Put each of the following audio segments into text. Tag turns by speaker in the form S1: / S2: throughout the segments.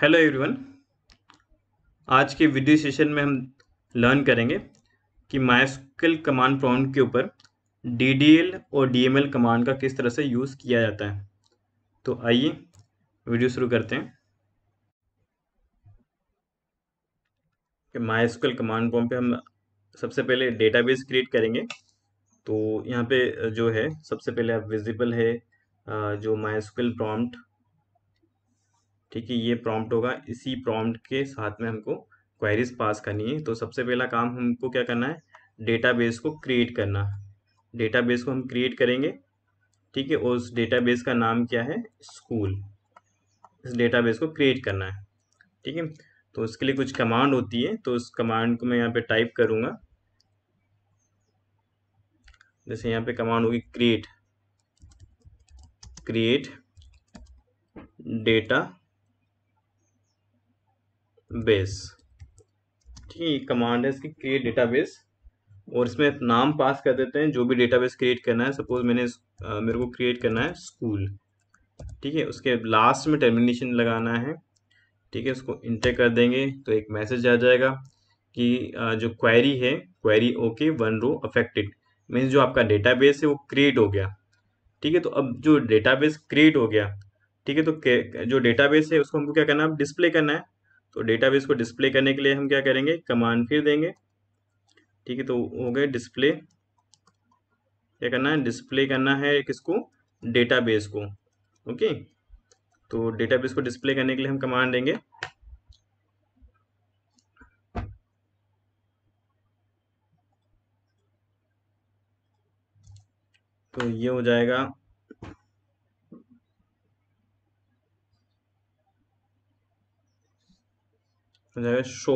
S1: hello everyone आज के video session में हम लर्न करेंगे कि माइस्कल कमांड प्रॉम्प्ट के ऊपर डी और डी कमांड का किस तरह से यूज़ किया जाता है तो आइए वीडियो शुरू करते हैं कि माइस्कल कमांड प्रॉम्प्ट पे हम सबसे पहले डेटाबेस क्रिएट करेंगे तो यहाँ पे जो है सबसे पहले आप विजिबल है जो माइस्कल प्रॉम्प्ट ठीक है ये प्रॉम्प्ट होगा इसी प्रॉम्प्ट के साथ में हमको क्वेरीज पास करनी है तो सबसे पहला काम हमको क्या करना है डेटाबेस को क्रिएट करना डेटाबेस को हम क्रिएट करेंगे ठीक है और उस डेटाबेस का नाम क्या है स्कूल इस डेटाबेस को क्रिएट करना है ठीक है तो उसके लिए कुछ कमांड होती है तो उस कमांड को मैं यहाँ पे टाइप करूँगा जैसे यहाँ पे कमांड होगी क्रिएट क्रिएट डेटा बेस ठीक है कमांड है इसकी क्रिएट डेटाबेस और इसमें नाम पास कर देते हैं जो भी डेटाबेस क्रिएट करना है सपोज मैंने आ, मेरे को क्रिएट करना है स्कूल ठीक है उसके लास्ट में टर्मिनेशन लगाना है ठीक है उसको इंटर कर देंगे तो एक मैसेज आ जाएगा कि आ, जो क्वेरी है query okay one row affected means जो आपका डेटाबेस है वो क्रिएट हो गया ठीक है तो अब जो डेटाबेस क्रिएट हो गया ठीक है तो जो डेटाबेस है उसको हमको क्या करना है डिस्प्ले करना है तो डेटाबेस को डिस्प्ले करने के लिए हम क्या करेंगे कमांड फिर देंगे ठीक है तो हो गए डिस्प्ले क्या करना है डिस्प्ले करना है किसको डेटाबेस को ओके तो डेटाबेस को डिस्प्ले करने के लिए हम कमांड देंगे तो ये हो जाएगा हो जाएगा शो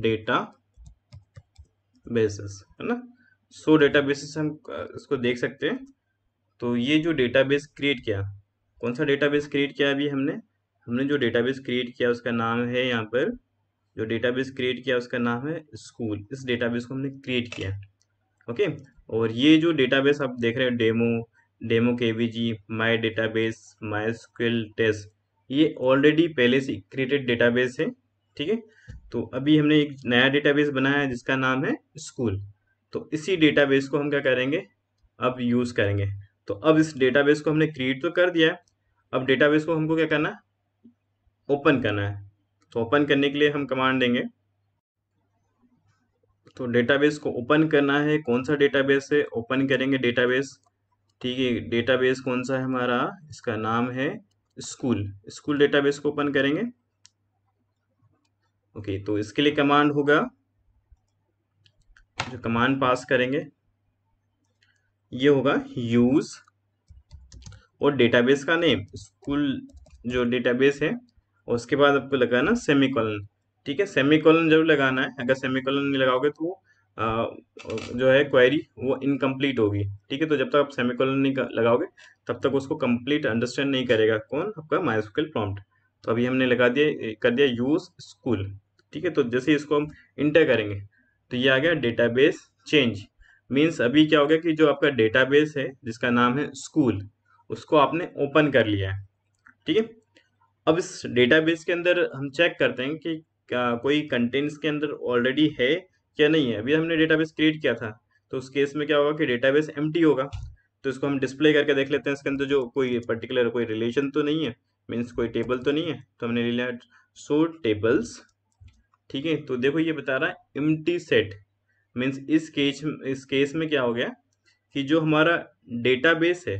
S1: डेटा बेसिस है ना सो डेटा बेसिस हम इसको देख सकते हैं तो ये जो डेटाबेस क्रिएट किया कौन सा डेटाबेस क्रिएट किया अभी हमने हमने जो डेटाबेस क्रिएट किया उसका नाम है यहाँ पर जो डेटाबेस क्रिएट किया उसका नाम है स्कूल इस डेटाबेस को हमने क्रिएट किया ओके और ये जो डेटाबेस आप देख रहे हैं डेमो डेमो के वी जी my database my skill test ये ऑलरेडी पहले से क्रिएटेड डेटाबेस है ठीक है तो अभी हमने एक नया डेटाबेस बनाया है जिसका नाम है स्कूल तो इसी डेटाबेस को हम क्या करेंगे अब यूज़ करेंगे तो अब इस डेटाबेस को हमने क्रिएट तो कर दिया है अब डेटाबेस को हमको क्या करना है ओपन करना है तो ओपन करने के लिए हम कमांड देंगे तो डेटाबेस को ओपन करना है कौन सा डेटाबेस है ओपन करेंगे डेटाबेस ठीक है डेटाबेस कौन सा है हमारा इसका नाम है स्कूल स्कूल डेटाबेस को ओपन करेंगे ओके तो इसके लिए कमांड होगा जो कमांड पास करेंगे ये होगा यूज और डेटाबेस का नेम स्कूल जो डेटाबेस है और उसके बाद आपको लगाना सेमी कॉलन ठीक है सेमी कॉलन जरूर लगाना है अगर सेमी कॉलन नहीं लगाओगे तो जो है क्वेरी वो इनकम्प्लीट होगी ठीक है तो जब तक आप सेमिकोलन नहीं लगाओगे तब तक उसको कम्प्लीट अंडरस्टैंड नहीं करेगा कौन आपका माइस्कल प्रॉम्प्ट तो अभी हमने लगा दिया कर दिया यूज स्कूल ठीक है तो जैसे इसको हम इंटर करेंगे तो ये आ गया डेटाबेस चेंज मीन्स अभी क्या हो गया कि जो आपका डेटाबेस है जिसका नाम है स्कूल उसको आपने ओपन कर लिया है ठीक है अब इस डेटाबेस के अंदर हम चेक करते हैं कि कोई कंटेंट्स के अंदर ऑलरेडी है क्या नहीं है अभी हमने डेटाबेस क्रिएट किया था तो उस केस में क्या होगा कि डेटाबेस एम होगा तो इसको हम डिस्प्ले करके देख लेते हैं इसके अंदर जो कोई पर्टिकुलर कोई रिलेशन तो नहीं है मीन्स कोई टेबल तो नहीं है तो हमने ले लिया सो टेबल्स ठीक है तो देखो ये बता रहा है टी सेट मीन्स इस केस इस केस में क्या हो गया कि जो हमारा डेटाबेस है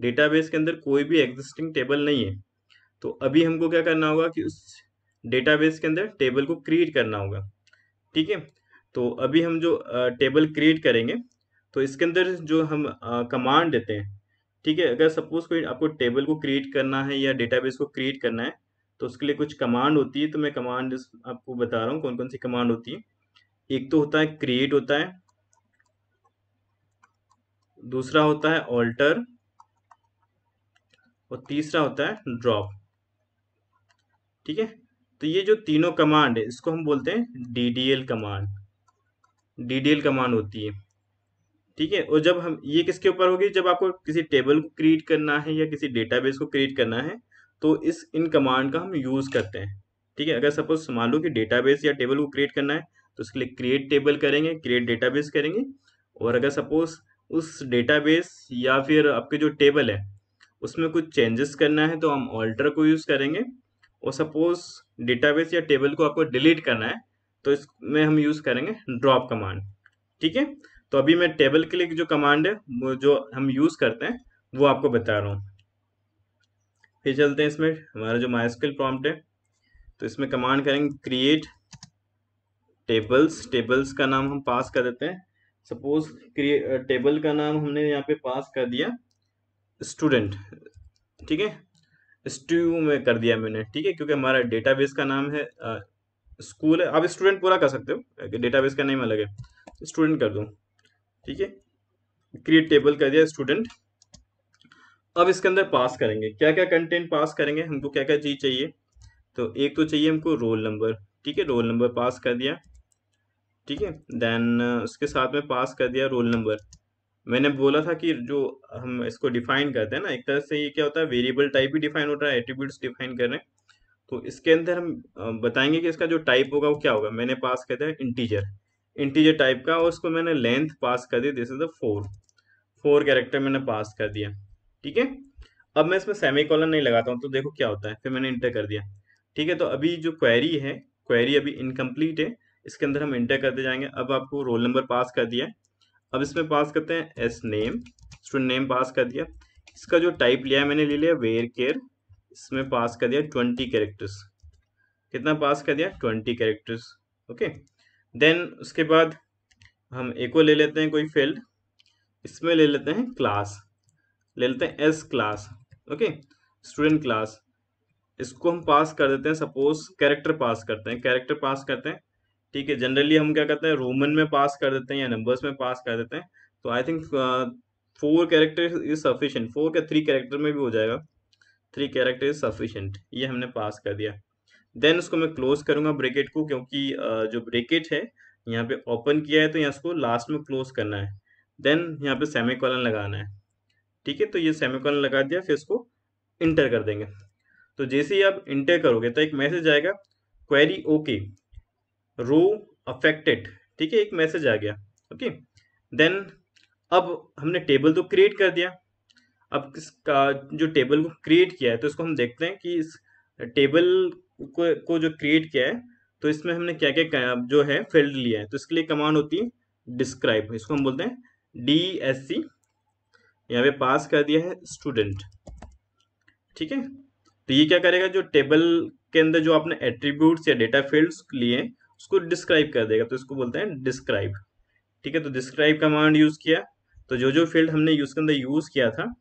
S1: डेटाबेस के अंदर कोई भी एग्जिस्टिंग टेबल नहीं है तो अभी हमको क्या करना होगा कि उस डेटाबेस के अंदर टेबल को क्रिएट करना होगा ठीक है तो अभी हम जो टेबल क्रिएट करेंगे तो इसके अंदर जो हम कमांड देते हैं ठीक है अगर सपोज कोई आपको टेबल को क्रिएट करना है या डेटाबेस को क्रिएट करना है तो उसके लिए कुछ कमांड होती है तो मैं कमांड आपको बता रहा हूँ कौन कौन सी कमांड होती है एक तो होता है क्रिएट होता है दूसरा होता है ऑल्टर और तीसरा होता है ड्रॉप ठीक है तो ये जो तीनों कमांड है इसको हम बोलते हैं D D L command D command होती है ठीक है और जब हम ये किसके ऊपर होगी जब आपको किसी टेबल को क्रिएट करना है या किसी डेटाबेस को क्रिएट करना है तो इस इन कमांड का हम यूज़ करते हैं ठीक है अगर सपोज मान लो कि डेटाबेस या टेबल को क्रिएट करना है तो उसके लिए क्रिएट टेबल करेंगे क्रिएट डेटाबेस करेंगे और अगर सपोज उस डेटाबेस या फिर आपके जो टेबल है उसमें कुछ चेंजेस करना है तो हम ऑल्टर को यूज़ करेंगे और सपोज डेटाबेस या टेबल को आपको डिलीट करना है तो इसमें हम यूज करेंगे ड्रॉप कमांड ठीक है तो अभी मैं टेबल के लिए जो कमांड है वो जो हम यूज करते हैं वो आपको बता रहा हूँ फिर चलते हैं इसमें हमारा जो माइस्किल प्रॉम्प्ट है तो इसमें कमांड करेंगे क्रिएट टेबल्स टेबल्स का नाम हम पास कर देते हैं सपोज क्रिएट टेबल का नाम हमने यहाँ पे पास कर दिया स्टूडेंट ठीक है स्टू में कर दिया मैंने ठीक है क्योंकि हमारा डेटाबेस का नाम है स्कूल है आप स्टूडेंट पूरा कर सकते हो डेटाबेस का नहीं अलग है स्टूडेंट कर दूँ ठीक है क्रिएट टेबल कर दिया स्टूडेंट अब इसके अंदर पास करेंगे क्या क्या कंटेंट पास करेंगे हमको क्या क्या चीज़ चाहिए तो एक तो चाहिए हमको रोल नंबर ठीक है रोल नंबर पास कर दिया ठीक है देन उसके साथ में पास कर दिया रोल नंबर मैंने बोला था कि जो हम इसको डिफाइन करते हैं ना एक तरह से ये क्या होता है वेरिएबल टाइप ही डिफाइन हो रहा है एट्रीब्यूट्स डिफाइन कर रहे हैं तो इसके अंदर हम बताएंगे कि इसका जो टाइप होगा वो क्या होगा मैंने पास कर दिया इंटीजर इंटीजर टाइप का और उसको मैंने लेंथ पास कर दी this is the four four character मैंने पास कर दिया ठीक है अब मैं इसमें सेमी कॉलन नहीं लगाता हूँ तो देखो क्या होता है फिर मैंने इंटर कर दिया ठीक है तो अभी जो क्वेरी है क्वेरी अभी इनकम्प्लीट है इसके अंदर हम इंटर करते जाएंगे अब आपको रोल नंबर पास कर दिया अब इसमें पास करते हैं as name student name pass कर दिया इसका जो टाइप लिया है मैंने ले लिया वेयर केयर इसमें पास कर दिया ट्वेंटी कैरेक्टर्स कितना पास कर दिया ट्वेंटी कैरेक्टर्स ओके देन उसके बाद हम एक ले लेते हैं कोई फील्ड इसमें ले लेते हैं क्लास ले लेते हैं as class okay student class इसको हम पास कर देते हैं सपोज कैरेक्टर पास करते हैं कैरेक्टर पास करते हैं ठीक है जनरली हम क्या करते हैं रोमन में पास कर देते हैं या नंबर्स में पास कर देते हैं तो I think four character is sufficient four या थ्री कैरेक्टर में भी हो जाएगा थ्री कैरेक्टर इज सफिशेंट ये हमने पास कर दिया देन उसको मैं क्लोज करूंगा ब्रेकेट को क्योंकि जो ब्रेकेट है यहाँ पे ओपन किया है तो यहाँ उसको लास्ट में क्लोज करना है देन यहाँ पे सेमी कॉलन लगाना है ठीक है तो ये सेमी कॉलन लगा दिया फिर इसको इंटर कर देंगे तो जैसे ही आप इंटर करोगे तो एक मैसेज आएगा क्वेरी ओके रो अफेक्टेड ठीक है एक मैसेज आ गया ओके देन अब हमने टेबल तो क्रिएट कर दिया अब इसका जो टेबल को क्रिएट किया है तो इसको हम देखते हैं कि इस टेबल को, को जो क्रिएट किया है तो इसमें हमने क्या क्या जो है फील्ड लिया है तो इसके लिए कमांड होती है डिस्क्राइब इसको हम बोलते हैं डी एस सी यहाँ पे पास कर दिया है स्टूडेंट ठीक है तो ये क्या करेगा जो टेबल के अंदर जो आपने एट्रीब्यूट्स या डेटा फील्ड्स लिए उसको डिस्क्राइब कर देगा तो इसको बोलते हैं डिस्क्राइब ठीक है तो डिस्क्राइब कमांड यूज़ किया तो जो जो फील्ड हमने यूज के अंदर यूज़ किया था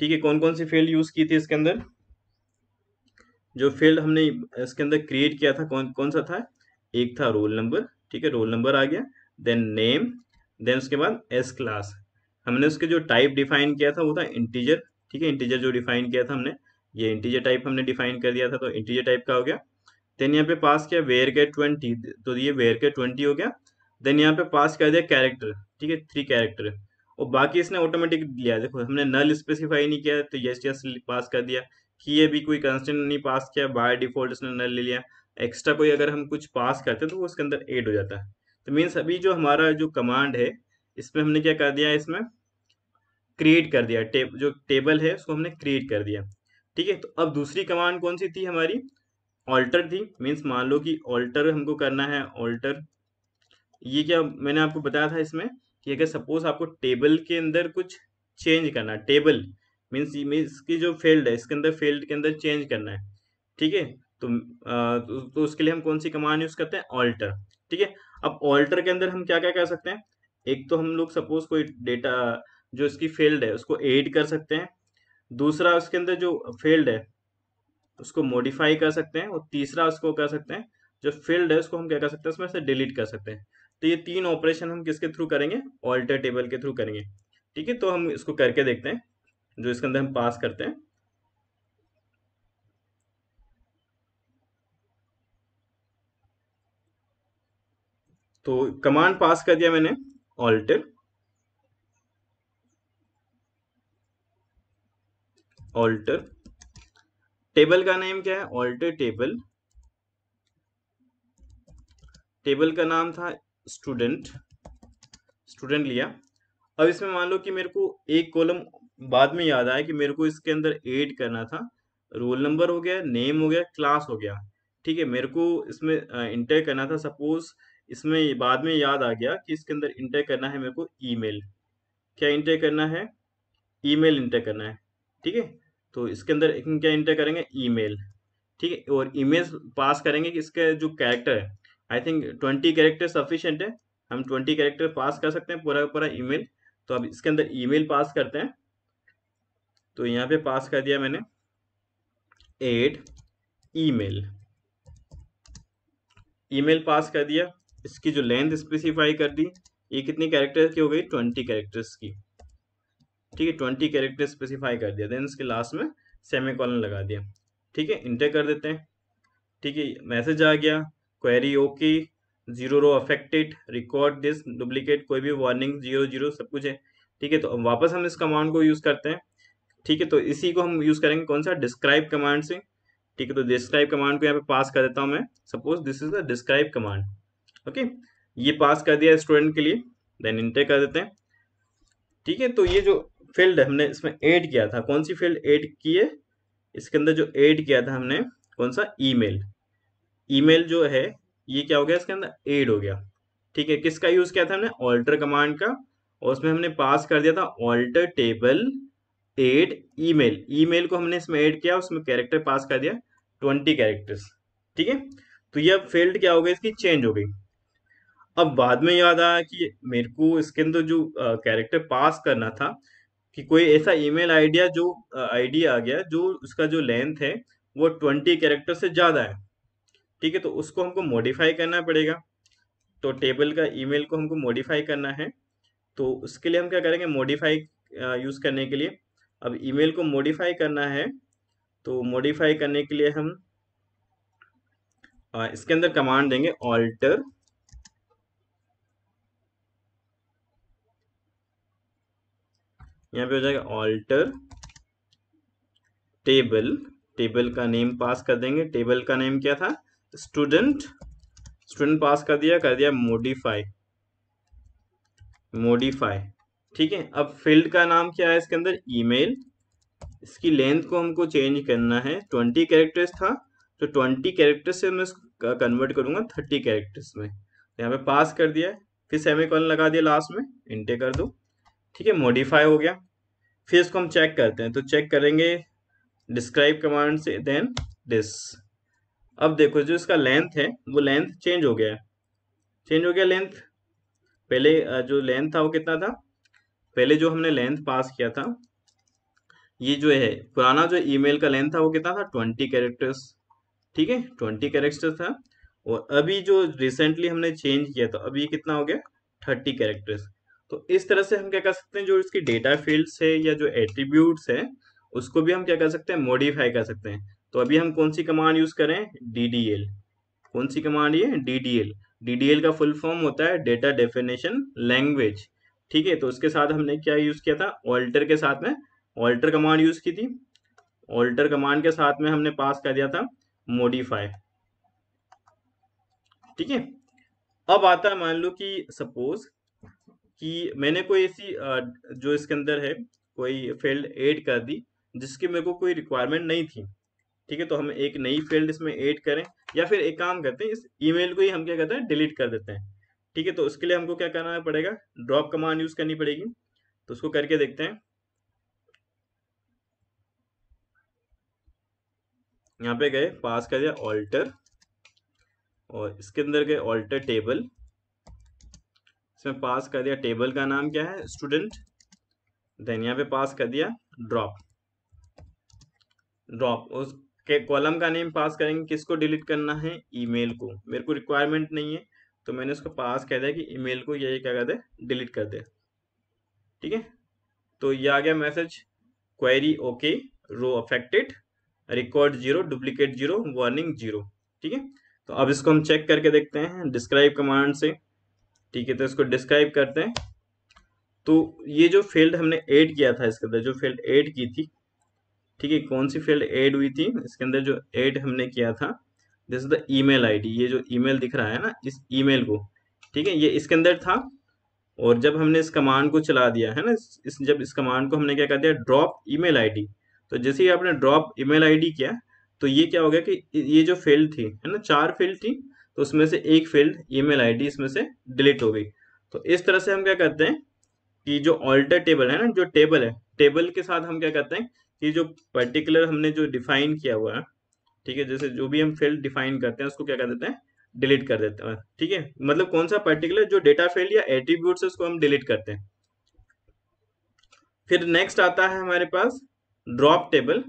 S1: ठीक है कौन कौन सी फील्ड यूज की थी इसके अंदर जो फील्ड हमने इसके अंदर क्रिएट किया था कौन कौन सा था एक था रोल नंबर ठीक है रोल नंबर आ गया देन नेम देन उसके बाद एस क्लास हमने उसके जो टाइप डिफाइन किया था वो था इंटीजर ठीक है इंटीजर जो डिफाइन किया था हमने ये इंटीजर टाइप हमने डिफाइन कर दिया था तो इंटीजर टाइप का हो गया देन यहाँ पे पास किया वेयर के ट्वेंटी तो ये वेयर के ट्वेंटी हो गया देन यहाँ पे पास कर दिया कैरेक्टर ठीक है थ्री कैरेक्टर और बाकी इसने ऑटोमेटिक लिया देखो हमने नल स्पेसिफाई नहीं किया तो यस यस पास कर दिया कि ये भी कोई कंस्टेंट नहीं पास किया बाय डिफॉल्ट इसने नल ले लिया एक्स्ट्रा कोई अगर हम कुछ पास करते हैं तो वो उसके अंदर एड हो जाता है तो मीन्स अभी जो हमारा जो कमांड है इसमें हमने क्या कर दिया इसमें क्रिएट कर दिया टेब जो टेबल है उसको हमने क्रिएट कर दिया ठीक है तो अब दूसरी कमांड कौन सी थी हमारी ऑल्टर थी मीन्स मान लो कि ऑल्टर हमको करना है ऑल्टर ये क्या मैंने आपको बताया था इसमें कि अगर सपोज आपको टेबल के अंदर कुछ चेंज करना टेबल मीन्स की जो फील्ड है इसके अंदर फील्ड के अंदर चेंज करना है ठीक है तो, तो, तो उसके लिए हम कौन सी कमान यूज करते हैं ऑल्टर ठीक है अब ऑल्टर के अंदर हम क्या क्या कर सकते हैं एक तो हम लोग सपोज कोई डेटा जो इसकी फील्ड है उसको एड कर सकते हैं दूसरा उसके अंदर जो फील्ड है उसको मॉडिफाई कर सकते हैं और तीसरा उसको कर सकते हैं जो फील्ड है उसको हम क्या कर सकते हैं उसमें से डिलीट कर सकते हैं तो ये तीन ऑपरेशन हम किसके थ्रू करेंगे ऑल्टर टेबल के थ्रू करेंगे ठीक है तो हम इसको करके देखते हैं जो इसके अंदर हम पास करते हैं तो कमांड पास कर दिया मैंने ऑल्टर ऑल्टर टेबल का नेम क्या है ऑल्टर टेबल टेबल का नाम था स्टूडेंट स्टूडेंट लिया अब इसमें मान लो कि मेरे को एक कॉलम बाद में याद आया कि मेरे को इसके अंदर एड करना था रोल नंबर हो गया नेम हो गया क्लास हो गया ठीक है मेरे को इसमें इंटर करना था सपोज इसमें बाद में याद आ गया कि इसके अंदर इंटर करना है मेरे को ईमेल क्या इंटर करना है ईमेल इंटर करना है ठीक है तो इसके अंदर क्या इंटर करेंगे ईमेल ठीक है और इमेज पास करेंगे कि इसका जो कैरेक्टर है I think twenty character sufficient है हम ट्वेंटी कैरेक्टर पास कर सकते हैं पूरा पूरा ईमेल तो अब इसके अंदर ईमेल पास करते हैं तो यहाँ पे पास कर दिया मैंने एट ईमेल ईमेल पास कर दिया इसकी जो लेंथ स्पेसिफाई कर दी ये कितनी कैरेक्टर्स की हो गई ट्वेंटी कैरेक्टर्स की ठीक है ट्वेंटी कैरेक्टर स्पेसिफाई कर दिया देन इसके लास्ट में सेमी कॉलन लगा दिया ठीक है इंटर कर देते हैं ठीक है मैसेज आ गया query okay zero row affected record this duplicate कोई भी वार्निंग जीरो जीरो सब कुछ है ठीक है तो वापस हम इस कमांड को यूज करते हैं ठीक है तो इसी को हम यूज करेंगे कौन सा डिस्क्राइब कमांड से ठीक है तो डिस्क्राइब कमांड को यहाँ पे पास कर देता हूँ मैं suppose this is the describe command okay ये पास कर दिया स्टूडेंट के लिए देन इंटर कर देते हैं ठीक है तो ये जो फील्ड हमने इसमें ऐड किया था कौन सी फील्ड ऐड की है इसके अंदर जो ऐड किया था हमने कौन सा ईमेल ईमेल जो है ये क्या हो गया इसके अंदर एड हो गया ठीक है किसका यूज किया था हमने ऑल्टर कमांड का और उसमें हमने पास कर दिया था alter table add email email को हमने इसमें ऐड किया उसमें कैरेक्टर पास कर दिया ट्वेंटी कैरेक्टर्स ठीक है तो ये अब फील्ड क्या हो गया इसकी चेंज हो गई अब बाद में याद आया कि मेरे को इसके अंदर जो कैरेक्टर पास करना था कि कोई ऐसा ईमेल आईडिया जो आईडी आ गया जो उसका जो लेंथ है वो ट्वेंटी कैरेक्टर से ज़्यादा है ठीक है तो उसको हमको मॉडिफाई करना पड़ेगा तो टेबल का ईमेल को हमको मॉडिफाई करना है तो उसके लिए हम क्या करेंगे मॉडिफाई यूज़ करने के लिए अब ईमेल को मॉडिफाई करना है तो मॉडिफाई करने के लिए हम आ, इसके अंदर कमांड देंगे ऑल्टर यहां पे हो जाएगा ऑल्टर टेबल टेबल का नेम पास कर देंगे टेबल का नेम क्या था स्टूडेंट स्टूडेंट पास कर दिया कर दिया मोडिफाई मोडिफाई ठीक है अब फील्ड का नाम क्या है इसके अंदर ईमेल इसकी लेंथ को हमको चेंज करना है ट्वेंटी कैरेक्टर्स था तो ट्वेंटी कैरेक्टर्स से मैं कन्वर्ट करूंगा थर्टी कैरेक्टर्स में तो यहाँ पे पास कर दिया फिर सेमी कॉलन लगा दिया लास्ट में इंटे कर दो ठीक है मॉडिफाई हो गया फिर इसको हम चेक करते हैं तो चेक करेंगे डिस्क्राइब कमांड से देन डिस अब देखो जो इसका लेंथ है वो लेंथ चेंज हो गया है चेंज हो गया लेंथ पहले जो लेंथ था वो कितना था पहले जो हमने लेंथ पास किया था ये जो है पुराना जो ईमेल का लेंथ था वो कितना था ट्वेंटी कैरेक्टर्स ठीक है ट्वेंटी कैरेक्टर्स था और अभी जो रिसेंटली हमने चेंज किया था अभी कितना हो गया थर्टी कैरेक्टर्स तो इस तरह से हम क्या कर सकते हैं जो इसकी डेटा फील्ड्स है या जो एट्रीब्यूट्स है उसको भी हम क्या कर सकते हैं मॉडिफाई कर सकते हैं तो अभी हम कौन सी कमांड यूज करें डीडीएल कौन सी कमांड ये डीडीएल डीडीएल का फुल फॉर्म होता है डेटा डेफिनेशन लैंग्वेज ठीक है तो उसके साथ हमने क्या यूज किया था ऑल्टर के साथ में ऑल्टर कमांड यूज की थी ऑल्टर कमांड के साथ में हमने पास कर दिया था मोडिफाई ठीक है अब आता है मान लो कि सपोज कि मैंने कोई ऐसी जो इसके अंदर है कोई फील्ड ऐड कर दी जिसकी मेरे को कोई रिक्वायरमेंट नहीं थी ठीक है तो हम एक नई फील्ड इसमें ऐड करें या फिर एक काम करते हैं इस ईमेल को ही हम क्या करते हैं डिलीट कर देते हैं ठीक है तो उसके लिए हमको क्या करना पड़ेगा ड्रॉप कमांड यूज करनी पड़ेगी तो उसको करके देखते हैं यहाँ पे गए पास कर दिया ऑल्टर और इसके अंदर गए ऑल्टर टेबल इसमें पास कर दिया टेबल का नाम क्या है स्टूडेंट देन यहाँ पे पास कर दिया ड्रॉप ड्रॉप उस के कॉलम का नेम पास करेंगे किसको डिलीट करना है ईमेल को मेरे को रिक्वायरमेंट नहीं है तो मैंने उसको पास कह दिया कि ईमेल को ये क्या कर दे डिलीट कर दे ठीक है तो ये आ गया message query okay row affected record zero duplicate zero warning zero ठीक है तो अब इसको हम चेक करके देखते हैं डिस्क्राइब कमांड से ठीक है तो इसको डिस्क्राइब करते हैं तो ये जो फील्ड हमने ऐड किया था इसके अंदर जो फील्ड ऐड की थी ठीक है कौन सी फील्ड ऐड हुई थी इसके अंदर जो ऐड हमने किया था ई द ईमेल आईडी ये जो ईमेल दिख रहा है ना इस ईमेल को ठीक है ये इसके अंदर था और जब हमने इस कमांड को चला दिया है ना इस जब इस कमांड को हमने क्या कर दिया ड्रॉप ईमेल आईडी तो जैसे ही आपने ड्रॉप ईमेल आईडी किया तो ये क्या हो गया कि ये जो फील्ड थी है ना चार फील्ड थी तो उसमें से एक फील्ड ईमेल आईडी इसमें से डिलीट हो गई तो इस तरह से हम क्या करते हैं कि जो ऑल्टर टेबल है ना जो टेबल है टेबल के साथ हम क्या करते हैं कि जो पर्टिकुलर हमने जो डिफाइन किया हुआ है ठीक है जैसे जो भी हम फील्ड डिफाइन करते हैं उसको क्या कर देते हैं डिलीट कर देते हैं ठीक है मतलब कौन सा पर्टिकुलर जो डेटा फील्ड या एट्रीब्यूट है उसको हम डिलीट करते हैं फिर नेक्स्ट आता है हमारे पास ड्रॉप टेबल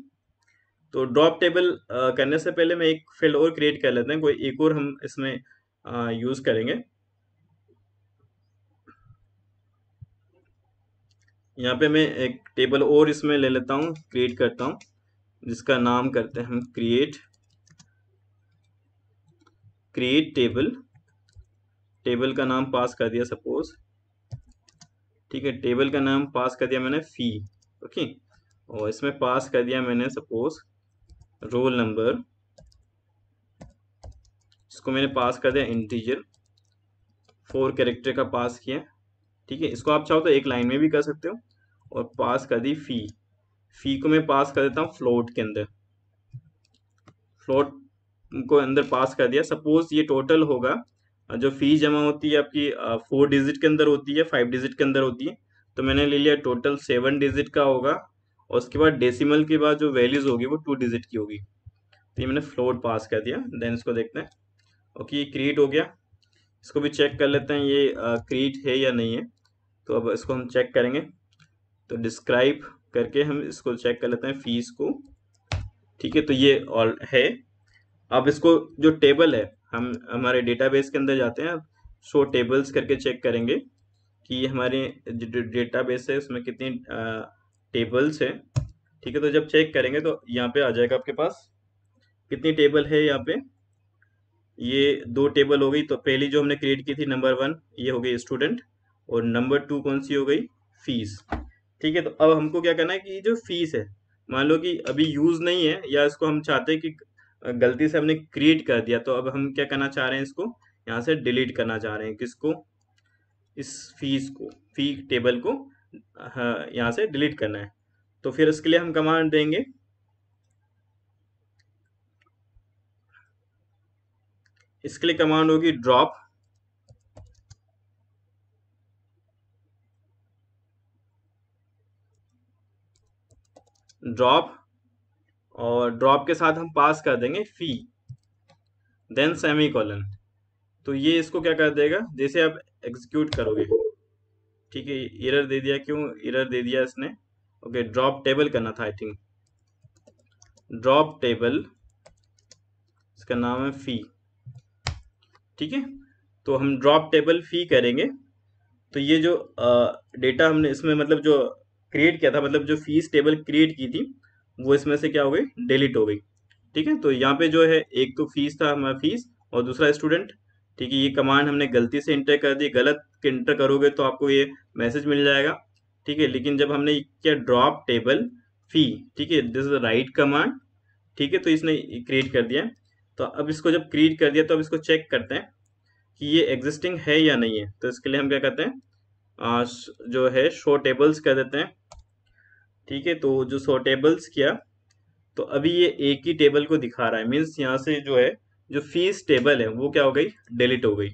S1: तो ड्रॉप टेबल करने से पहले मैं एक फील्ड और क्रिएट कर लेते हैं कोई एक और हम इसमें यूज करेंगे यहाँ पे मैं एक टेबल और इसमें ले लेता हूँ क्रिएट करता हूँ जिसका नाम करते हैं हम क्रिएट क्रिएट टेबल टेबल का नाम पास कर दिया सपोज ठीक है टेबल का नाम पास कर दिया मैंने फी ओके और इसमें पास कर दिया मैंने सपोज रोल नंबर इसको मैंने पास कर दिया इंटीजर फोर कैरेक्टर का पास किया ठीक है इसको आप चाहो तो एक लाइन में भी कर सकते हो और पास कर दी फी फी को मैं पास कर देता हूँ फ्लोट के अंदर फ्लोट को अंदर पास कर दिया सपोज ये टोटल होगा जो फी जमा होती है आपकी फोर डिजिट के अंदर होती है फाइव डिजिट के अंदर होती है तो मैंने ले लिया टोटल सेवन डिजिट का होगा और उसके बाद डेसिमल के बाद जो वैल्यूज़ होगी वो टू डिजिट की होगी तो ये मैंने फ्लोट पास कर दिया देन इसको देखते हैं ओके ये क्रिएट हो गया इसको भी चेक कर लेते हैं ये क्रिएट है या नहीं है तो अब इसको हम चेक करेंगे तो डिस्क्राइब करके हम इसको चेक कर लेते हैं फीस को ठीक है तो ये और है अब इसको जो टेबल है हम हमारे डेटाबेस के अंदर जाते हैं शो टेबल्स करके चेक करेंगे कि हमारे जो डेटाबेस है उसमें कितनी टेबल्स है ठीक है तो जब चेक करेंगे तो यहाँ पे आ जाएगा आपके पास कितनी टेबल है यहाँ पे ये दो टेबल हो गई तो पहली जो हमने क्रिएट की थी नंबर वन ये हो गई स्टूडेंट और नंबर टू कौन सी हो गई फीस ठीक है तो अब हमको क्या करना है कि जो फीस है मान लो कि अभी यूज नहीं है या इसको हम चाहते हैं कि गलती से हमने क्रिएट कर दिया तो अब हम क्या करना चाह रहे हैं इसको यहाँ से डिलीट करना चाह रहे हैं किसको इस फीस को फी टेबल को यहाँ से डिलीट करना है तो फिर इसके लिए हम कमांड देंगे इसके लिए कमांड होगी ड्रॉप ड्रॉप और ड्रॉप के साथ हम पास कर देंगे फी देन सेमी कॉलन तो ये इसको क्या कर देगा जैसे आप एग्जीक्यूट करोगे ठीक है इरर दे दिया क्यों इरर दे दिया इसने ओके ड्रॉप टेबल करना था आई थिंक ड्रॉप टेबल इसका नाम है फी ठीक है तो हम ड्रॉप टेबल फी करेंगे तो ये जो डेटा हमने इसमें मतलब जो क्रिएट किया था मतलब जो फीस टेबल क्रिएट की थी वो इसमें से क्या हो गई डिलीट हो गई ठीक है तो यहाँ पे जो है एक तो फीस था हमारा फीस और दूसरा स्टूडेंट ठीक है ये कमांड हमने गलती से इंटर कर दी गलत इंटर करोगे तो आपको ये मैसेज मिल जाएगा ठीक है लेकिन जब हमने क्या ड्रॉप टेबल फी ठीक है दिस इज राइट कमांड ठीक है तो इसने क्रिएट कर दिया तो अब इसको जब क्रिएट कर दिया तो अब इसको चेक करते हैं कि ये एग्जिस्टिंग है या नहीं है तो इसके लिए हम क्या करते हैं जो है शो टेबल्स कर देते हैं ठीक है तो जो शो टेबल्स किया तो अभी ये एक ही टेबल को दिखा रहा है मीन्स यहाँ से जो है जो फीस टेबल है वो क्या हो गई डिलीट हो गई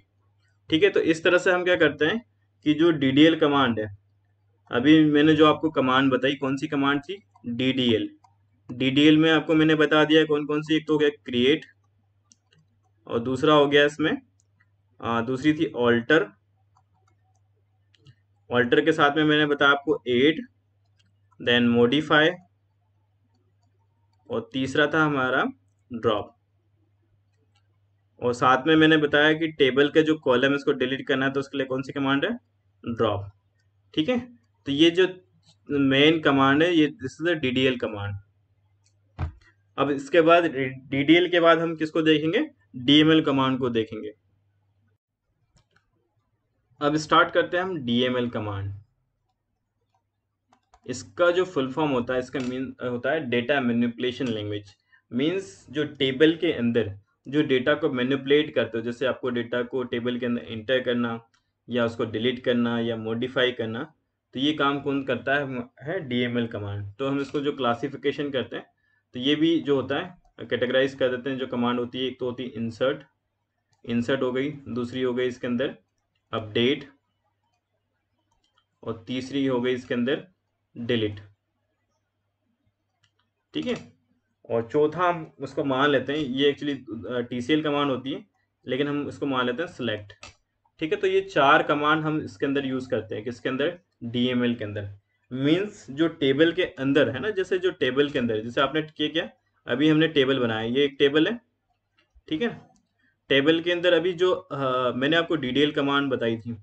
S1: ठीक है तो इस तरह से हम क्या करते हैं कि जो डी कमांड है अभी मैंने जो आपको कमांड बताई कौन सी कमांड थी D D L D D L में आपको मैंने बता दिया कौन कौन सी एक तो हो गया क्रिएट और दूसरा हो गया इसमें आ, दूसरी थी ऑल्टर ऑल्टर के साथ में मैंने बताया आपको एड देन मोडिफाई और तीसरा था हमारा ड्रॉप और साथ में मैंने बताया कि टेबल के जो कॉलम इसको डिलीट करना है तो उसके लिए कौन सी कमांड है ड्रॉप ठीक है तो ये जो मेन कमांड है ये this is D D L command अब इसके बाद डी डी एल के बाद हम किसको देखेंगे डीएमएल कमांड को देखेंगे अब स्टार्ट करते हैं हम डीएमएल कमांड इसका जो फुल फॉर्म होता है इसका मीन होता है डेटा मैनिपुलेशन लैंग्वेज मीन्स जो टेबल के अंदर जो डेटा को मैनिपुलेट करते हो जैसे आपको डेटा को टेबल के अंदर इंटर करना या उसको डिलीट करना या मॉडिफाई करना तो ये काम कौन करता है है डीएमएल कमांड तो हम इसको जो क्लासिफिकेशन करते हैं तो ये भी जो होता है कैटेगराइज कर देते हैं जो कमांड होती है एक तो होती है इंसर्ट इंसर्ट हो गई दूसरी हो गई इसके अंदर अपडेट और तीसरी हो गई इसके अंदर डिलीट ठीक है और चौथा हम उसको मान लेते हैं ये एक्चुअली टीसीएल कमांड होती है लेकिन हम उसको मान लेते हैं सिलेक्ट ठीक है तो ये चार कमांड हम इसके अंदर यूज करते हैं किसके अंदर डीएमएल के अंदर मीन्स जो टेबल के अंदर है ना जैसे जो टेबल के अंदर जैसे आपने किया क्या अभी हमने टेबल बनाया ये एक टेबल है ठीक है टेबल के अंदर अभी जो आ, मैंने आपको डी कमांड बताई थी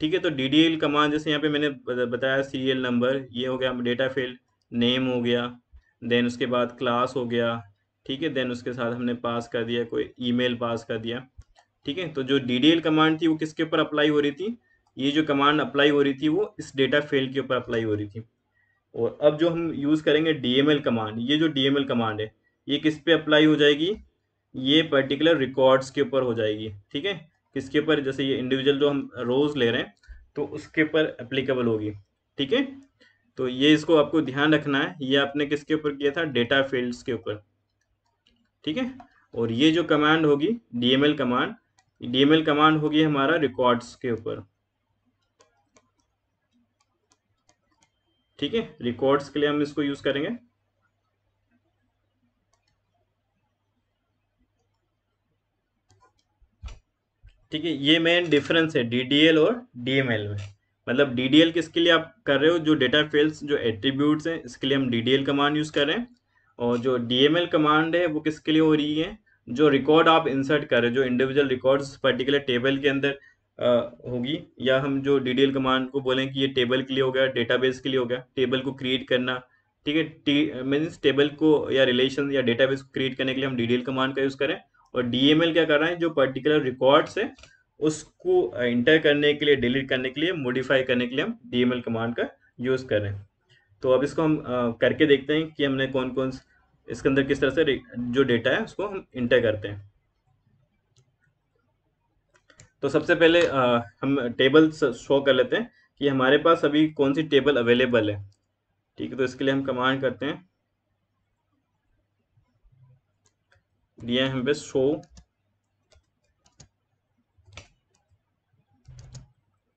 S1: ठीक है तो डी कमांड जैसे यहाँ पे मैंने बताया सीरियल नंबर ये हो गया डेटा फील्ड नेम हो गया देन उसके बाद क्लास हो गया ठीक है देन उसके साथ हमने पास कर दिया कोई ईमेल पास कर दिया ठीक है तो जो डी कमांड थी वो किसके ऊपर अप्लाई हो रही थी ये जो कमांड अप्लाई हो रही थी वो इस डेटा फील्ड के ऊपर अप्लाई हो रही थी और अब जो हम यूज़ करेंगे डी कमांड ये जो डी कमांड है ये किस पे अप्लाई हो जाएगी ये पर्टिकुलर रिकॉर्ड्स के ऊपर हो जाएगी ठीक है किसके ऊपर जैसे ये इंडिविजुअल जो हम रोज ले रहे हैं तो उसके ऊपर एप्लीकेबल होगी ठीक है तो ये इसको आपको ध्यान रखना है ये आपने किसके ऊपर किया था डेटा फील्ड्स के ऊपर ठीक है और ये जो कमांड होगी डीएमएल कमांड डीएमएल कमांड होगी हमारा रिकॉर्ड्स के ऊपर ठीक है रिकॉर्ड्स के लिए हम इसको यूज करेंगे ठीक है ये मेन डिफरेंस है डीडीएल और डीएमएल में मतलब डीडीएल किसके लिए आप कर रहे हो जो डेटा फेल्स जो एट्रीब्यूट्स हैं इसके लिए हम डीडीएल कमांड यूज़ करें और जो और जो डीएमएल कमांड है वो किसके लिए हो रही है जो रिकॉर्ड आप इंसर्ट कर रहे हो जो इंडिविजुअल रिकॉर्ड्स पर्टिकुलर टेबल के अंदर होगी या हम जो एल कमांड को बोलें कि ये टेबल के लिए हो गया बेस के लिए हो गया टेबल को क्रिएट करना ठीक है मीन्स टेबल को या रिलेशन या डेटाबेस को क्रिएट करने के लिए हम एल कमांड का यूज़ करें और डीएमएल क्या कर रहा है जो पर्टिकुलर रिकॉर्ड्स है उसको इंटर uh, करने के लिए डिलीट करने के लिए मॉडिफाई करने के लिए हम डीएमएल कमांड का यूज़ कर रहे हैं तो अब इसको हम uh, करके देखते हैं कि हमने कौन कौन इसके अंदर किस तरह से जो डेटा है उसको हम इंटर करते हैं तो सबसे पहले uh, हम टेबल शो कर लेते हैं कि हमारे पास अभी कौन सी टेबल अवेलेबल है ठीक है तो इसके लिए हम कमांड करते हैं दिया है पे सो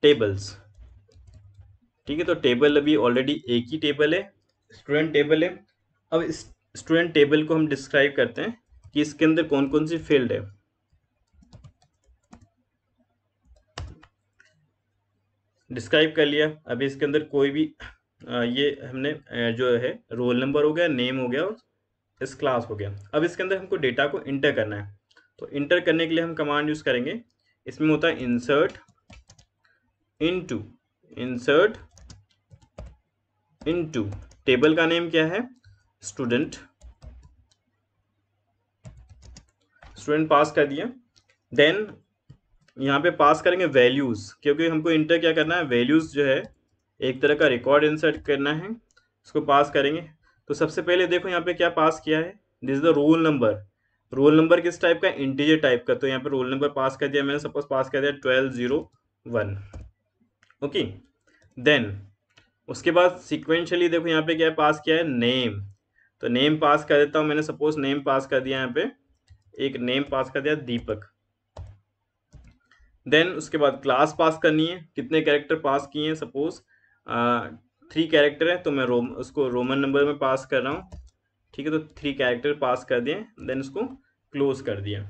S1: टेबल्स ठीक है तो टेबल अभी ऑलरेडी एक ही टेबल है स्टूडेंट टेबल है अब इस स्टूडेंट टेबल को हम डिस्क्राइब करते हैं कि इसके अंदर कौन कौन सी फील्ड है डिस्क्राइब कर लिया अभी इसके अंदर कोई भी ये हमने जो है रोल नंबर हो गया नेम हो गया और इस क्लास हो गया अब इसके अंदर हमको डेटा को इंटर करना है तो इंटर करने के लिए हम कमांड यूज़ करेंगे इसमें होता है insert into insert into table का नेम क्या है स्टूडेंट स्टूडेंट पास कर दिया देन यहाँ पे पास करेंगे वैल्यूज़ क्योंकि हमको इंटर क्या करना है वैल्यूज़ जो है एक तरह का रिकॉर्ड इंसर्ट करना है इसको पास करेंगे तो सबसे पहले देखो यहाँ पे क्या पास किया है this the roll number roll number किस टाइप का इंटीजर टाइप का तो यहाँ पे रोल नंबर पास कर दिया मैंने सपोज पास कर दिया twelve zero one okay then उसके बाद सिक्वेंशली देखो यहाँ पे क्या पास किया है नेम तो नेम पास कर देता हूँ मैंने सपोज नेम पास कर दिया यहाँ पे एक नेम पास कर दिया दीपक देन उसके बाद क्लास पास करनी है कितने कैरेक्टर पास किए हैं सपोज थ्री कैरेक्टर है तो मैं रोम उसको रोमन नंबर में पास कर रहा हूँ ठीक है तो थ्री कैरेक्टर पास कर दिए देन उसको क्लोज कर दिया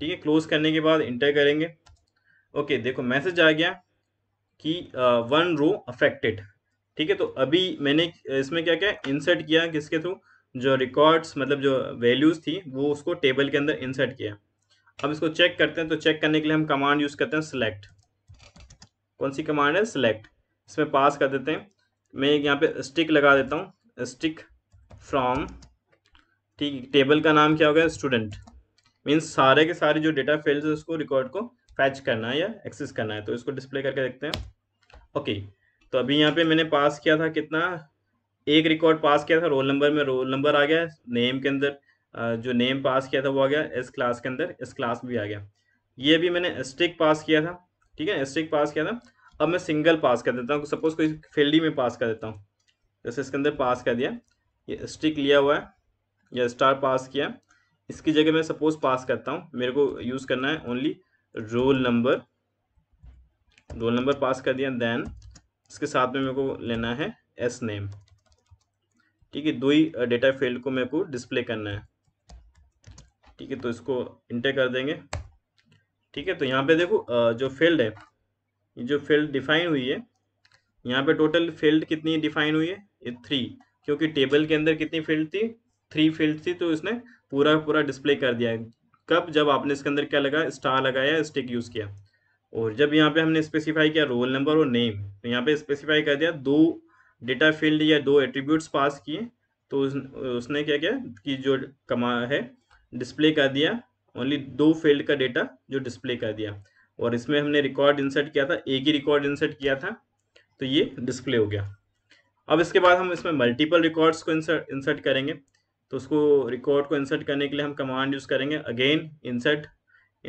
S1: ठीक है क्लोज करने के बाद इंटर करेंगे ओके देखो मैसेज आ गया कि वन रो अफेक्टेड ठीक है तो अभी मैंने इसमें क्या क्या इंसर्ट किया किसके थ्रू जो रिकॉर्ड्स मतलब जो वैल्यूज़ थी वो उसको टेबल के अंदर इंसर्ट किया अब इसको चेक करते हैं तो चेक करने के लिए हम कमांड यूज़ करते हैं सिलेक्ट कौन सी कमांड है सिलेक्ट इसमें पास कर देते हैं मैं एक यहाँ पे स्टिक लगा देता हूँ स्टिक फ्रॉम ठीक टेबल का नाम क्या होगा स्टूडेंट मीन्स सारे के सारे जो डेटा फील्ड है उसको रिकॉर्ड को फैच करना है या एक्सेस करना है तो इसको डिस्प्ले करके देखते हैं ओके तो अभी यहाँ पे मैंने पास किया था कितना एक रिकॉर्ड पास किया था रोल नंबर में रोल नंबर आ गया नेम के अंदर जो नेम पास किया था वो आ गया एस क्लास के अंदर एस क्लास भी आ गया ये भी मैंने स्टिक पास किया था ठीक है स्टिक पास किया था अब मैं सिंगल पास कर देता हूँ सपोज कोई फील्ड में पास कर देता हूँ जैसे इसके अंदर पास कर दिया ये स्टिक लिया हुआ है या स्टार पास किया इसकी जगह मैं सपोज पास करता हूँ मेरे को यूज़ करना है only roll number roll number pass कर दिया देन इसके साथ में मेरे को लेना है एस नेम ठीक है दो ही डेटा फील्ड को मेरे को डिस्प्ले करना है ठीक है तो इसको इंटर कर देंगे ठीक है तो यहाँ पे देखो जो फील्ड है जो फील्ड डिफाइन हुई है यहाँ पे टोटल फील्ड कितनी डिफाइन हुई है ये थ्री क्योंकि टेबल के अंदर कितनी फील्ड थी थ्री फील्ड थी तो इसने पूरा पूरा डिस्प्ले कर दिया है कब जब आपने इसके अंदर क्या लगा स्टार लगाया स्टिक यूज किया और जब यहाँ पे हमने स्पेसिफाई किया रोल नंबर और नेम तो यहाँ पे स्पेसिफाई कर दिया दो डेटा फील्ड या दो एट्रीब्यूट्स पास किए तो उस, उसने क्या किया कि जो कमा है डिस्प्ले कर दिया ओनली दो फील्ड का डेटा जो डिस्प्ले कर दिया और इसमें हमने रिकॉर्ड इंसर्ट किया था एक ही रिकॉर्ड इंसर्ट किया था तो ये डिस्प्ले हो गया अब इसके बाद हम इसमें मल्टीपल रिकॉर्ड्स को इंसर्ट इंसर्ट करेंगे तो उसको रिकॉर्ड को इंसर्ट करने के लिए हम कमांड यूज़ करेंगे अगेन इंसर्ट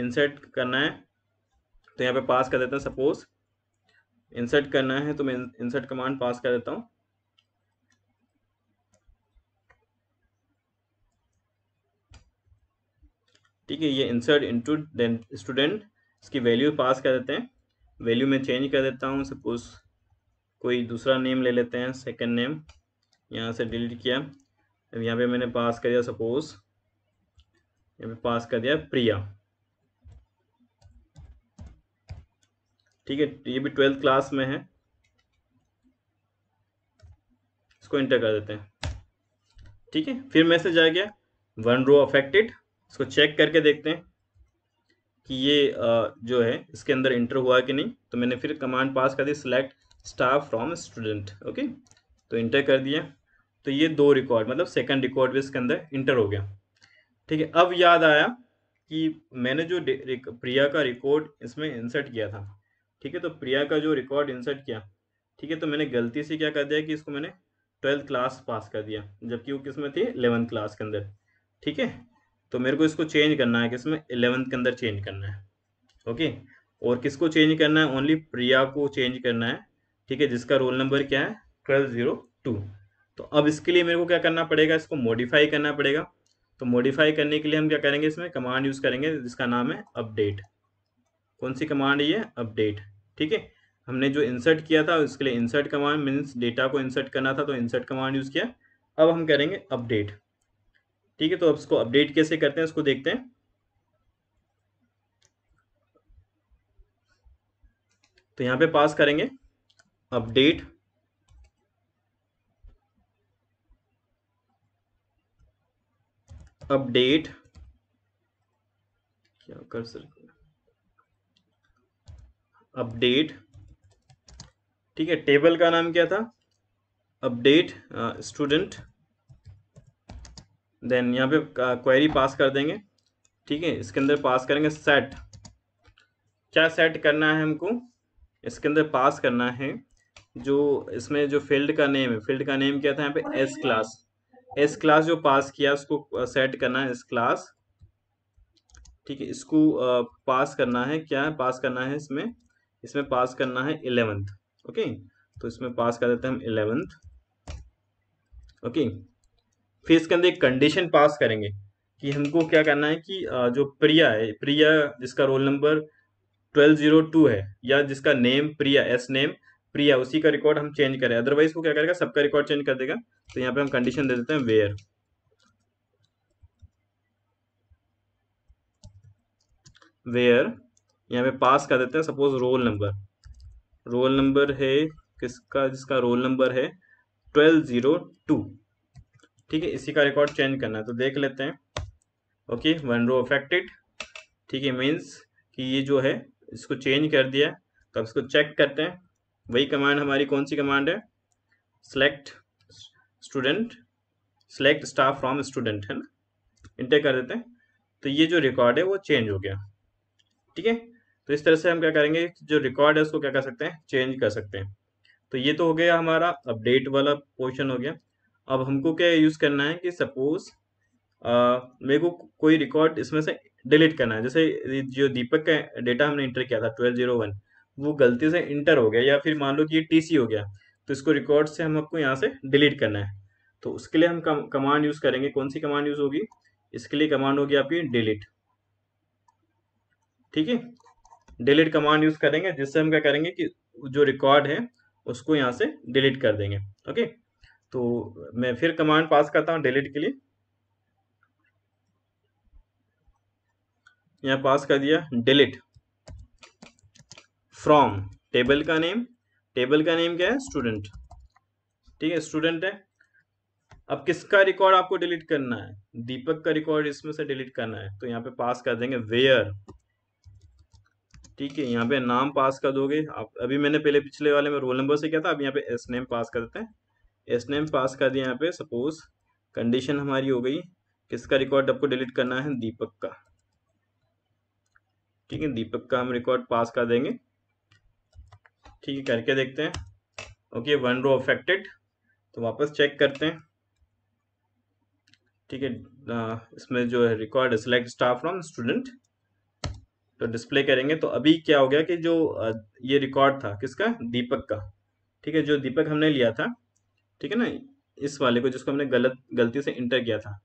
S1: इंसर्ट करना है तो यहाँ पे पास कर देते हैं सपोज इंसर्ट करना है तो मैं इंसर्ट कमांड पास कर देता हूँ ठीक है ये इंसर्ट इनटू स्टूडेंट इसकी वैल्यू पास कर देते हैं वैल्यू में चेंज कर देता हूँ सपोज कोई दूसरा नेम ले लेते हैं सेकंड नेम यहाँ से डिलीट किया अब यहाँ पे मैंने पास कर दिया सपोज यहाँ पे पास कर दिया प्रिया ठीक है ये भी ट्वेल्थ क्लास में है इसको इंटर कर देते हैं ठीक है फिर मैसेज आ गया वन रो अफेक्टेड इसको चेक करके देखते हैं कि ये जो है इसके अंदर इंटर हुआ कि नहीं तो मैंने फिर कमांड पास कर दी select star from student okay तो इंटर कर दिया तो ये दो रिकॉर्ड मतलब सेकंड रिकॉर्ड भी इसके अंदर इंटर हो गया ठीक है अब याद आया कि मैंने जो प्रिया का रिकॉर्ड इसमें इंसर्ट किया था ठीक है तो प्रिया का जो रिकॉर्ड इंसर्ट किया ठीक है तो मैंने गलती से क्या कर दिया कि इसको मैंने ट्वेल्थ क्लास पास कर दिया जबकि वो किस में थी एलेवंथ क्लास के अंदर ठीक है तो मेरे को इसको चेंज करना है किसमें इलेवंथ के अंदर चेंज करना है ओके और किसको चेंज करना है ओनली प्रिया को चेंज करना है ठीक है जिसका रोल नंबर क्या है ट्वेल्व जीरो टू तो अब इसके लिए मेरे को क्या करना पड़ेगा इसको मॉडिफाई करना पड़ेगा तो मॉडिफाई करने के लिए हम क्या करेंगे इसमें कमांड यूज करेंगे जिसका नाम है अपडेट कौन सी कमांड ये अपडेट ठीक है हमने जो इंसर्ट किया था उसके लिए इंसर्ट कमांड मीन्स डेटा को इंसर्ट करना था तो इंसर्ट कमांड यूज किया अब हम करेंगे अपडेट ठीक है तो अब इसको अपडेट कैसे करते हैं उसको देखते हैं तो यहां पे पास करेंगे अपडेट अपडेट क्या कर सकते अपडेट ठीक है टेबल का नाम क्या था अपडेट स्टूडेंट uh, देन यहाँ पे क्वेरी uh, पास कर देंगे ठीक है इसके अंदर पास करेंगे सेट क्या सेट करना है हमको इसके अंदर पास करना है जो इसमें जो फील्ड का नेम है फील्ड का नेम क्या था यहाँ पे एस क्लास एस क्लास जो पास किया उसको सेट uh, करना है एस क्लास ठीक है इसको पास uh, करना है क्या है पास करना है इसमें इसमें पास करना है इलेवेंथ ओके तो इसमें पास कर देते हैं हम इलेवेंथ ओके फेस के अंदर एक कंडीशन पास करेंगे कि हमको क्या करना है कि जो प्रिया है प्रिया जिसका रोल नंबर 1202 है या जिसका name Priya as name Priya उसी का रिकॉर्ड हम चेंज करें अदरवाइज वो क्या करेगा सबका रिकॉर्ड चेंज कर देगा तो यहाँ पे हम कंडीशन दे देते हैं वेयर वेयर यहाँ पे पास कर देते हैं suppose roll number roll number है किसका जिसका रोल नंबर है ट्वेल्व जीरो टू ठीक है इसी का रिकॉर्ड चेंज करना है तो देख लेते हैं ओके वन रो अफेक्टेड ठीक है मीन्स कि ये जो है इसको चेंज कर दिया तो अब इसको चेक करते हैं वही कमांड हमारी कौन सी कमांड है select student select star from student है ना इंटर कर देते हैं तो ये जो रिकॉर्ड है वो चेंज हो गया ठीक है तो इस तरह से हम क्या करेंगे जो रिकॉर्ड है उसको क्या कर सकते हैं चेंज कर सकते हैं तो ये तो हो गया हमारा अपडेट वाला पोर्शन हो गया अब हमको क्या यूज़ करना है कि सपोज मेरे को कोई रिकॉर्ड इसमें से डिलीट करना है जैसे जो दीपक का डेटा हमने इंटर किया था ट्वेल्व जीरो वन वो गलती से इंटर हो गया या फिर मान लो कि ये टीसी हो गया तो इसको रिकॉर्ड से हम आपको यहाँ से डिलीट करना है तो उसके लिए हम कमांड यूज़ करेंगे कौन सी कमांड यूज़ होगी इसके लिए कमांड होगी आपकी डिलीट ठीक है डिलीट कमांड यूज़ करेंगे जिससे हम क्या करेंगे कि जो रिकॉर्ड है उसको यहाँ से डिलीट कर देंगे ओके तो मैं फिर कमांड पास करता हूँ डिलीट के लिए यहाँ पास कर दिया डिलीट फ्रॉम टेबल का नेम टेबल का नेम क्या है स्टूडेंट ठीक है स्टूडेंट है अब किसका रिकॉर्ड आपको डिलीट करना है दीपक का रिकॉर्ड इसमें से डिलीट करना है तो यहाँ पे पास कर देंगे वेयर ठीक है यहाँ पे नाम पास कर दोगे आप अभी मैंने पहले पिछले वाले में रोल नंबर से किया था अब यहाँ पे एस नेम पास कर देते हैं एस नेम पास कर दिया यहाँ पे सपोज कंडीशन हमारी हो गई किसका रिकॉर्ड आपको डिलीट करना है दीपक का ठीक है दीपक का हम रिकॉर्ड पास कर देंगे ठीक है करके देखते हैं ओके वन रो अफेक्टेड तो वापस चेक करते हैं ठीक है इसमें जो है record select star from student तो डिस्प्ले करेंगे तो अभी क्या हो गया कि जो ये रिकॉर्ड था किसका दीपक का ठीक है जो दीपक हमने लिया था ठीक है ना इस वाले को जिसको हमने गलत गलती से इंटर किया था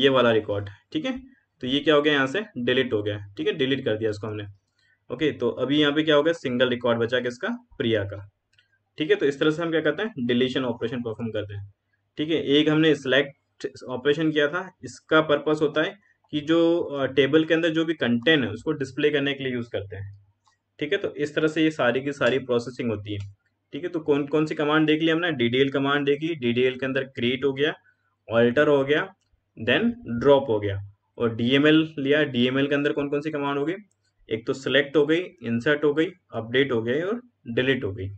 S1: ये वाला रिकॉर्ड ठीक है तो ये क्या हो गया यहाँ से डिलीट हो गया ठीक है डिलीट कर दिया इसको हमने ओके तो अभी यहाँ पे क्या हो गया सिंगल रिकॉर्ड बचा के इसका प्रिया का ठीक है तो इस तरह से हम क्या करते हैं डिलीशन ऑपरेशन परफॉर्म करते हैं ठीक है एक हमने सिलेक्ट ऑपरेशन किया था इसका पर्पस होता है कि जो टेबल के अंदर जो भी कंटेंट है उसको डिस्प्ले करने के लिए यूज करते हैं ठीक है तो इस तरह से ये सारी की सारी प्रोसेसिंग होती है ठीक है तो कौन कौन सी कमांड देख ली हमने डीडीएल कमांड देखी डीडीएल के अंदर क्रिएट हो गया ऑल्टर हो गया देन ड्रॉप हो गया और डीएमएल लिया डीएमएल के अंदर कौन कौन सी कमांड तो हो गई एक तो सिलेक्ट हो गई इंसर्ट हो गई अपडेट हो गई और डिलीट हो गई